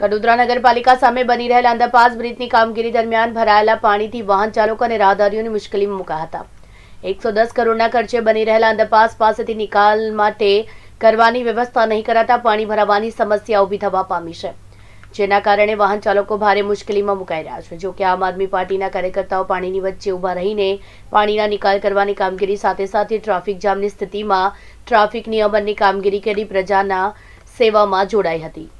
કડોદરા નગરપાલિકા સામે બની રહેલા અંડરપાસ બ્રિજની કામગીરી દરમિયાન ભરાયેલા પાણીથી વાહન ચાલકો અને રાહદારીઓની મુશ્કેલીમાં મુકા હતા એકસો દસ કરોડના ખર્ચે બની રહેલા અંડરપાસ પાસેથી નિકાલ માટે કરવાની વ્યવસ્થા નહીં કરાતા પાણી ભરાવાની સમસ્યા ઊભી થવા પામી છે જેના કારણે વાહન ચાલકો ભારે મુશ્કેલીમાં મુકાઈ રહ્યા છે જોકે આમ આદમી પાર્ટીના કાર્યકર્તાઓ પાણીની વચ્ચે ઊભા રહીને પાણીના નિકાલ કરવાની કામગીરી સાથે સાથે ટ્રાફિક જામની સ્થિતિમાં ટ્રાફિક નિયમનની કામગીરી કરી પ્રજાના સેવામાં જોડાઈ હતી